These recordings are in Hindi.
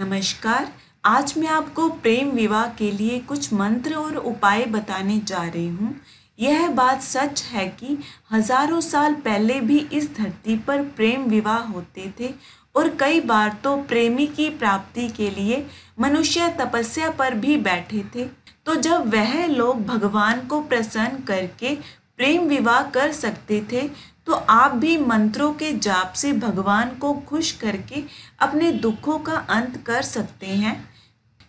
नमस्कार आज मैं आपको प्रेम विवाह के लिए कुछ मंत्र और उपाय बताने जा रही हूँ यह बात सच है कि हजारों साल पहले भी इस धरती पर प्रेम विवाह होते थे और कई बार तो प्रेमी की प्राप्ति के लिए मनुष्य तपस्या पर भी बैठे थे तो जब वह लोग भगवान को प्रसन्न करके प्रेम विवाह कर सकते थे तो आप भी मंत्रों के जाप से भगवान को खुश करके अपने दुखों का अंत कर सकते हैं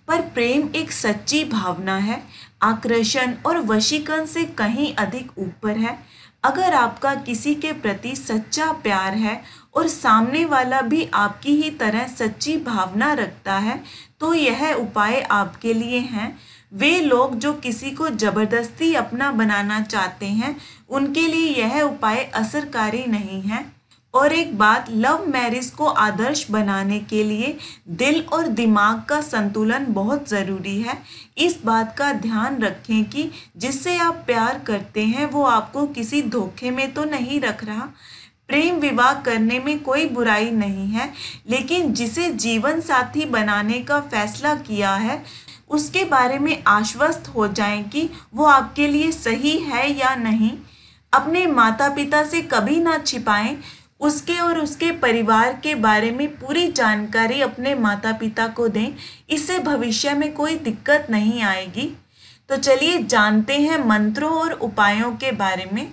पर प्रेम एक सच्ची भावना है आकर्षण और वशीकरण से कहीं अधिक ऊपर है अगर आपका किसी के प्रति सच्चा प्यार है और सामने वाला भी आपकी ही तरह सच्ची भावना रखता है तो यह उपाय आपके लिए हैं वे लोग जो किसी को जबरदस्ती अपना बनाना चाहते हैं उनके लिए यह उपाय असरकारी नहीं है और एक बात लव मैरिज को आदर्श बनाने के लिए दिल और दिमाग का संतुलन बहुत ज़रूरी है इस बात का ध्यान रखें कि जिससे आप प्यार करते हैं वो आपको किसी धोखे में तो नहीं रख रहा प्रेम विवाह करने में कोई बुराई नहीं है लेकिन जिसे जीवन साथी बनाने का फैसला किया है उसके बारे में आश्वस्त हो जाएं कि वो आपके लिए सही है या नहीं अपने माता पिता से कभी ना छिपाएं उसके और उसके परिवार के बारे में पूरी जानकारी अपने माता पिता को दें इससे भविष्य में कोई दिक्कत नहीं आएगी तो चलिए जानते हैं मंत्रों और उपायों के बारे में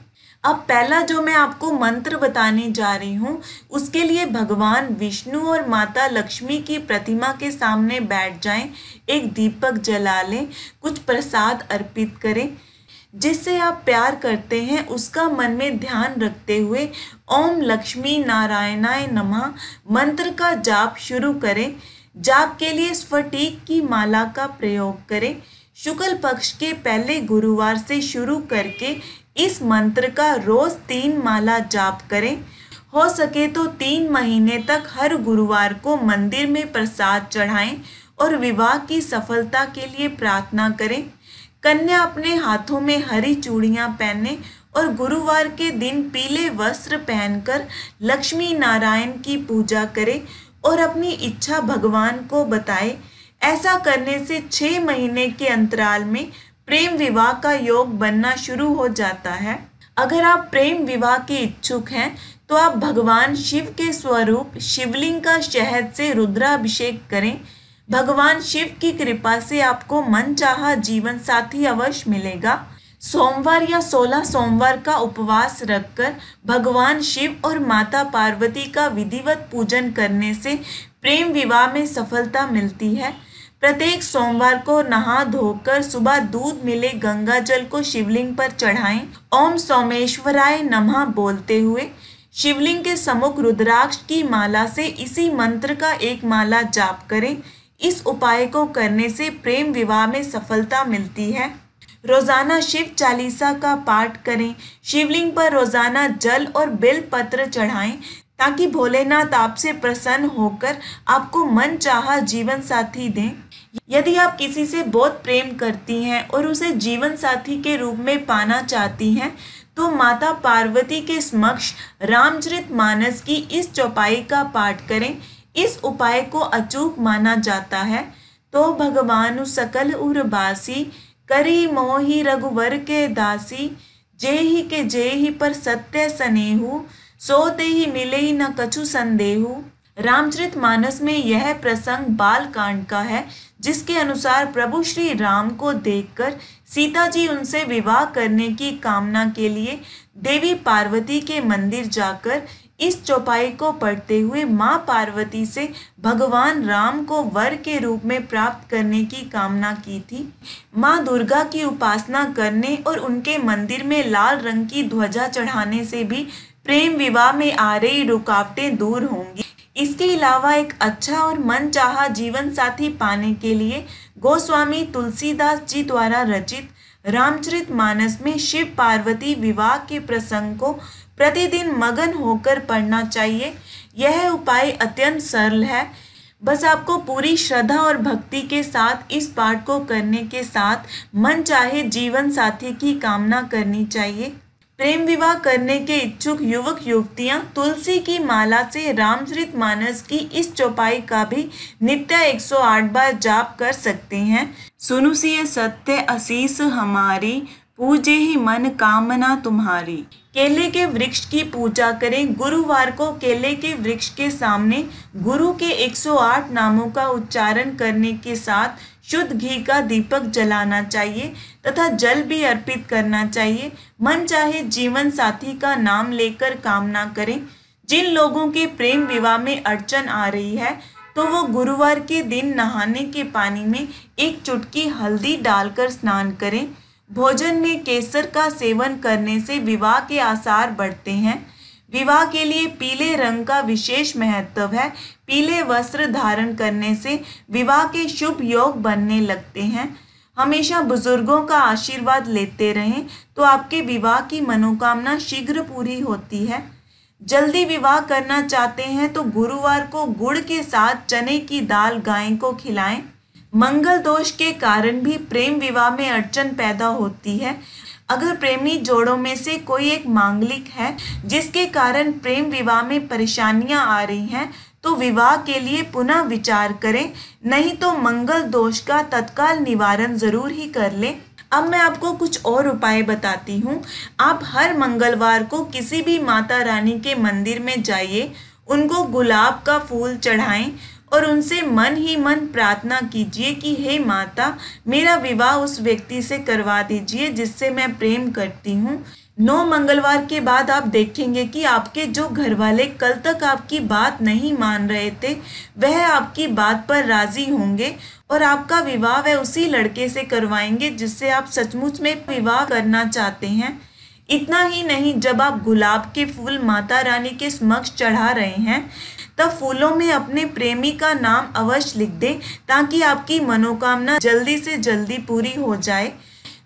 अब पहला जो मैं आपको मंत्र बताने जा रही हूँ उसके लिए भगवान विष्णु और माता लक्ष्मी की प्रतिमा के सामने बैठ जाएं, एक दीपक जला लें कुछ प्रसाद अर्पित करें जिससे आप प्यार करते हैं उसका मन में ध्यान रखते हुए ओम लक्ष्मी नारायणाय नमः मंत्र का जाप शुरू करें जाप के लिए स्फटिक की माला का प्रयोग करें शुक्ल पक्ष के पहले गुरुवार से शुरू करके इस मंत्र का रोज तीन माला जाप करें हो सके तो तीन महीने तक हर गुरुवार को मंदिर में प्रसाद चढ़ाएं और विवाह की सफलता के लिए प्रार्थना करें कन्या अपने हाथों में हरी चूड़ियाँ पहने और गुरुवार के दिन पीले वस्त्र पहनकर लक्ष्मी नारायण की पूजा करें और अपनी इच्छा भगवान को बताए ऐसा करने से छः महीने के अंतराल में प्रेम विवाह का योग बनना शुरू हो जाता है अगर आप प्रेम विवाह के इच्छुक हैं तो आप भगवान शिव के स्वरूप शिवलिंग का शहद से रुद्राभिषेक करें भगवान शिव की कृपा से आपको मन चाह जीवन साथी अवश्य मिलेगा सोमवार या सोलह सोमवार का उपवास रखकर भगवान शिव और माता पार्वती का विधिवत पूजन करने से प्रेम विवाह में सफलता मिलती है प्रत्येक सोमवार को नहा धोकर सुबह दूध मिले गंगा जल को शिवलिंग पर चढ़ाएं ओम सोमेश्वराय नमः बोलते हुए शिवलिंग के समुख रुद्राक्ष की माला से इसी मंत्र का एक माला जाप करें इस उपाय को करने से प्रेम विवाह में सफलता मिलती है रोजाना शिव चालीसा का पाठ करें शिवलिंग पर रोजाना जल और बेल पत्र चढ़ाएं ताकि भोलेनाथ आपसे प्रसन्न होकर आपको मन चाह जीवन साथी दें यदि आप किसी से बहुत प्रेम करती हैं और उसे जीवन साथी के रूप में पाना चाहती हैं तो माता पार्वती के समक्ष रामचरित मानस की इस चौपाई का पाठ करें इस उपाय को अचूक माना जाता है तो भगवान सकल उर्वासी करी मोही रघुवर के दासी जे ही के जे ही पर सत्य सनेहू सोते ही मिले ही न कछु संदेह रामचरित मानस में यह प्रसंग बाल कांड का है जिसके अनुसार प्रभु श्री राम को देखकर सीता जी उनसे विवाह करने की कामना के लिए देवी पार्वती के मंदिर जाकर इस चौपाई को पढ़ते हुए माँ पार्वती से भगवान राम को वर के रूप में प्राप्त करने की कामना की थी माँ दुर्गा की उपासना करने और उनके मंदिर में लाल रंग की ध्वजा चढ़ाने से भी प्रेम विवाह में आ रही रुकावटें दूर होंगी इसके अलावा एक अच्छा और मन चाह जीवन साथी पाने के लिए गोस्वामी तुलसीदास जी द्वारा रचित रामचरित मानस में शिव पार्वती विवाह के प्रसंग को प्रतिदिन मगन होकर पढ़ना चाहिए यह उपाय अत्यंत सरल है बस आपको पूरी श्रद्धा और भक्ति के साथ इस पाठ को करने के साथ मन चाहे जीवन साथी की कामना करनी चाहिए प्रेम विवाह करने के इच्छुक युवक युवतियां तुलसी की माला से रामचरित मानस की इस चौपाई का भी नित्य 108 बार जाप कर सकते हैं सुनु सुनुसिय सत्य असीस हमारी पूजे ही मन कामना तुम्हारी केले के वृक्ष की पूजा करें गुरुवार को केले के वृक्ष के सामने गुरु के 108 नामों का उच्चारण करने के साथ शुद्ध घी का दीपक जलाना चाहिए तथा जल भी अर्पित करना चाहिए मन चाहे जीवन साथी का नाम लेकर कामना करें जिन लोगों के प्रेम विवाह में अड़चन आ रही है तो वो गुरुवार के दिन नहाने के पानी में एक चुटकी हल्दी डालकर स्नान करें भोजन में केसर का सेवन करने से विवाह के आसार बढ़ते हैं विवाह के लिए पीले रंग का विशेष महत्व है पीले वस्त्र धारण करने से विवाह के शुभ योग बनने लगते हैं हमेशा बुजुर्गों का आशीर्वाद लेते रहें तो आपके विवाह की मनोकामना शीघ्र पूरी होती है जल्दी विवाह करना चाहते हैं तो गुरुवार को गुड़ के साथ चने की दाल गाय को खिलाएं मंगल दोष के कारण भी प्रेम विवाह में अड़चन पैदा होती है अगर प्रेमी जोड़ों में से कोई एक मांगलिक है जिसके कारण प्रेम विवाह में परेशानियां आ रही हैं तो विवाह के लिए पुनः विचार करें नहीं तो मंगल दोष का तत्काल निवारण जरूर ही कर लें अब मैं आपको कुछ और उपाय बताती हूँ आप हर मंगलवार को किसी भी माता रानी के मंदिर में जाइए उनको गुलाब का फूल चढ़ाएं और उनसे मन ही मन प्रार्थना कीजिए कि हे माता मेरा विवाह उस व्यक्ति से करवा दीजिए जिससे मैं प्रेम करती हूँ नौ मंगलवार के बाद आप देखेंगे कि आपके जो घर वाले कल तक आपकी बात नहीं मान रहे थे वह आपकी बात पर राजी होंगे और आपका विवाह वह उसी लड़के से करवाएंगे जिससे आप सचमुच में विवाह करना चाहते हैं इतना ही नहीं जब आप गुलाब के फूल माता रानी के समक्ष चढ़ा रहे हैं तब तो फूलों में अपने प्रेमी का नाम अवश्य लिख दें ताकि आपकी मनोकामना जल्दी से जल्दी पूरी हो जाए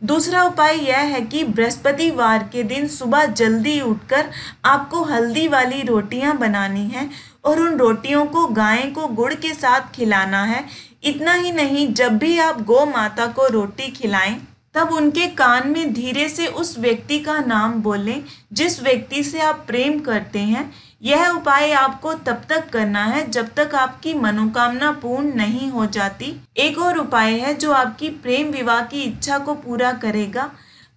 दूसरा उपाय यह है कि बृहस्पतिवार के दिन सुबह जल्दी उठकर आपको हल्दी वाली रोटियां बनानी हैं और उन रोटियों को गाय को गुड़ के साथ खिलाना है इतना ही नहीं जब भी आप गौ माता को रोटी खिलाएं तब उनके कान में धीरे से उस व्यक्ति का नाम बोलें जिस व्यक्ति से आप प्रेम करते हैं यह उपाय आपको तब तक करना है जब तक आपकी मनोकामना पूर्ण नहीं हो जाती एक और उपाय है जो आपकी प्रेम विवाह की इच्छा को पूरा करेगा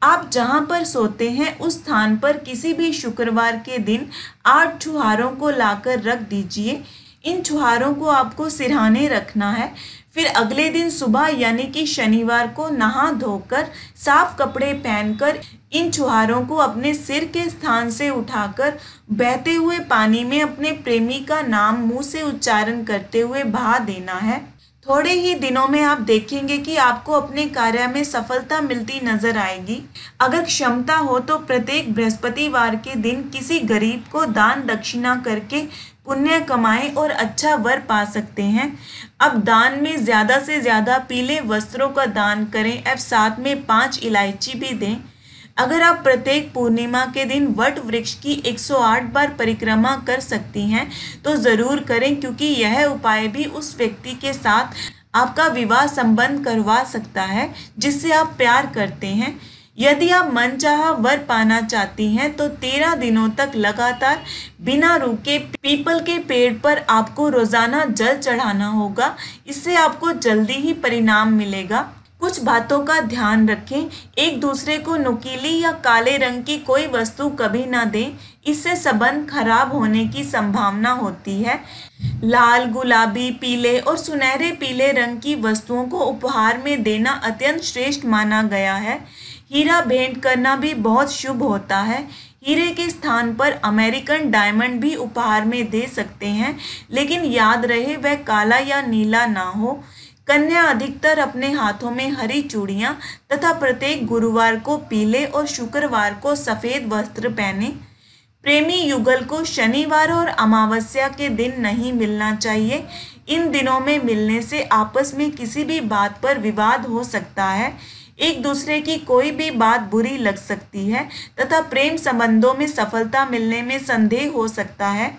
आप जहाँ पर सोते हैं उस स्थान पर किसी भी शुक्रवार के दिन आठ छुहारों को लाकर रख दीजिए इन छुहारों को आपको सिरहाने रखना है फिर अगले दिन सुबह यानी कि शनिवार को नहा धोकर साफ कपड़े पहनकर इन छुहारों को अपने सिर के स्थान से उठाकर बहते हुए पानी में अपने प्रेमी का नाम मुंह से उच्चारण करते हुए बहा देना है थोड़े ही दिनों में आप देखेंगे कि आपको अपने कार्य में सफलता मिलती नजर आएगी अगर क्षमता हो तो प्रत्येक बृहस्पतिवार के दिन किसी गरीब को दान दक्षिणा करके पुण्य कमाएं और अच्छा वर पा सकते हैं अब दान में ज़्यादा से ज़्यादा पीले वस्त्रों का दान करें एवं साथ में पांच इलायची भी दें अगर आप प्रत्येक पूर्णिमा के दिन वट वृक्ष की 108 बार परिक्रमा कर सकती हैं तो ज़रूर करें क्योंकि यह उपाय भी उस व्यक्ति के साथ आपका विवाह संबंध करवा सकता है जिससे आप प्यार करते हैं यदि आप मनचाहा वर पाना चाहती हैं तो तेरह दिनों तक लगातार बिना रुके पीपल के पेड़ पर आपको रोज़ाना जल चढ़ाना होगा इससे आपको जल्दी ही परिणाम मिलेगा कुछ बातों का ध्यान रखें एक दूसरे को नुकीली या काले रंग की कोई वस्तु कभी ना दें इससे संबंध खराब होने की संभावना होती है लाल गुलाबी पीले और सुनहरे पीले रंग की वस्तुओं को उपहार में देना अत्यंत श्रेष्ठ माना गया है हीरा भेंट करना भी बहुत शुभ होता है हीरे के स्थान पर अमेरिकन डायमंड भी उपहार में दे सकते हैं लेकिन याद रहे वह काला या नीला ना हो कन्या अधिकतर अपने हाथों में हरी चूड़ियाँ तथा प्रत्येक गुरुवार को पीले और शुक्रवार को सफ़ेद वस्त्र पहने प्रेमी युगल को शनिवार और अमावस्या के दिन नहीं मिलना चाहिए इन दिनों में मिलने से आपस में किसी भी बात पर विवाद हो सकता है एक दूसरे की कोई भी बात बुरी लग सकती है तथा प्रेम संबंधों में सफलता मिलने में संदेह हो सकता है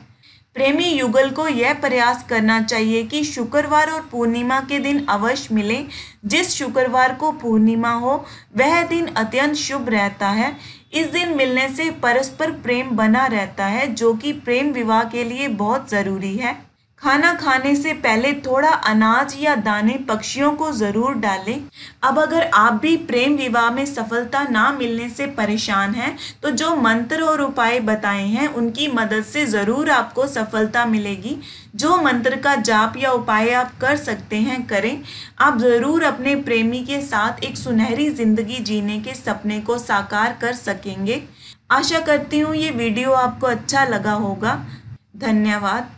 प्रेमी युगल को यह प्रयास करना चाहिए कि शुक्रवार और पूर्णिमा के दिन अवश्य मिलें जिस शुक्रवार को पूर्णिमा हो वह दिन अत्यंत शुभ रहता है इस दिन मिलने से परस्पर प्रेम बना रहता है जो कि प्रेम विवाह के लिए बहुत ज़रूरी है खाना खाने से पहले थोड़ा अनाज या दाने पक्षियों को ज़रूर डालें अब अगर आप भी प्रेम विवाह में सफलता ना मिलने से परेशान हैं तो जो मंत्र और उपाय बताए हैं उनकी मदद से ज़रूर आपको सफलता मिलेगी जो मंत्र का जाप या उपाय आप कर सकते हैं करें आप ज़रूर अपने प्रेमी के साथ एक सुनहरी ज़िंदगी जीने के सपने को साकार कर सकेंगे आशा करती हूँ ये वीडियो आपको अच्छा लगा होगा धन्यवाद